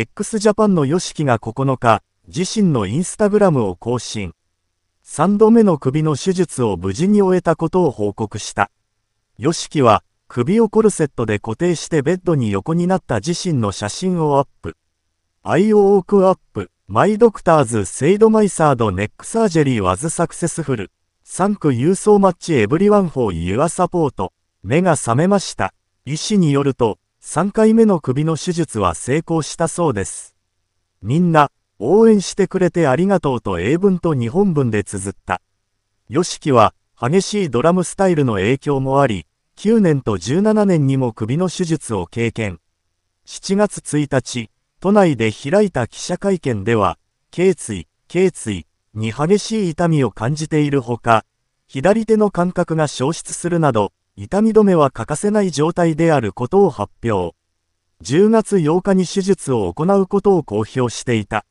x j a p a n の YOSHIKI が9日、自身のインスタグラムを更新。3度目の首の手術を無事に終えたことを報告した。YOSHIKI は、首をコルセットで固定してベッドに横になった自身の写真をアップ。I o ークアップ、マイドクターズ、セイドマイサード、ネックサージェリー、ワズサクセスフル。サンク郵送マッチエブリワンフォーユアサポート。目が覚めました。医師によると、3回目の首の手術は成功したそうです。みんな、応援してくれてありがとうと英文と日本文で綴った。yoshiki は、激しいドラムスタイルの影響もあり、9年と17年にも首の手術を経験。7月1日、都内で開いた記者会見では、頸椎、頸椎に激しい痛みを感じているほか、左手の感覚が消失するなど、痛み止めは欠かせない状態であることを発表。10月8日に手術を行うことを公表していた。